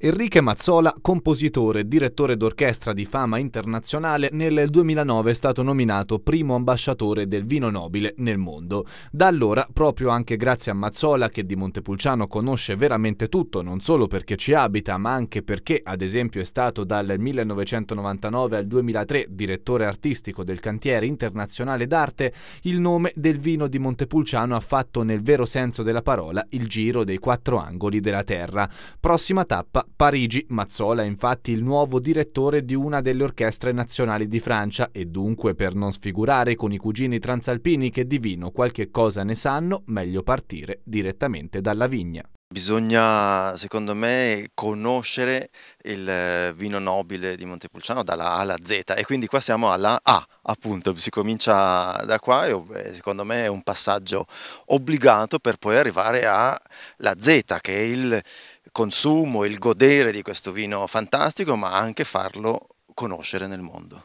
Enrique Mazzola, compositore e direttore d'orchestra di fama internazionale, nel 2009 è stato nominato primo ambasciatore del vino nobile nel mondo. Da allora, proprio anche grazie a Mazzola, che di Montepulciano conosce veramente tutto, non solo perché ci abita, ma anche perché, ad esempio, è stato dal 1999 al 2003 direttore artistico del cantiere internazionale d'arte, il nome del vino di Montepulciano ha fatto nel vero senso della parola il giro dei quattro angoli della terra. Prossima tappa Parigi. Mazzola è infatti il nuovo direttore di una delle orchestre nazionali di Francia e dunque per non sfigurare con i cugini transalpini che di vino qualche cosa ne sanno, meglio partire direttamente dalla vigna. Bisogna, secondo me, conoscere il eh, vino nobile di Montepulciano dalla A alla Z e quindi qua siamo alla A, appunto, si comincia da qua e eh, secondo me è un passaggio obbligato per poi arrivare alla Z che è il consumo, il godere di questo vino fantastico, ma anche farlo conoscere nel mondo.